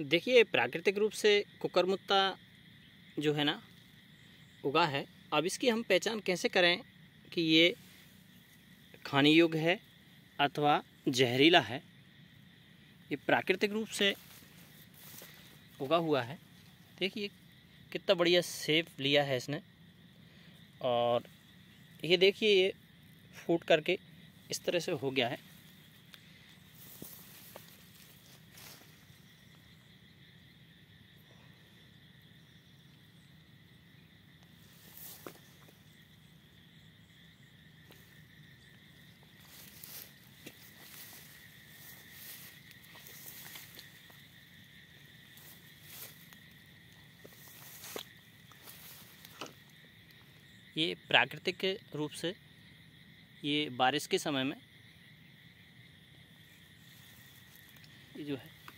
देखिए प्राकृतिक रूप से कुकरमुत्ता जो है ना उगा है अब इसकी हम पहचान कैसे करें कि ये खाने योग्य है अथवा जहरीला है ये प्राकृतिक रूप से उगा हुआ है देखिए कितना बढ़िया सेब लिया है इसने और ये देखिए ये फूट करके इस तरह से हो गया है ये प्राकृतिक रूप से ये बारिश के समय में ये जो है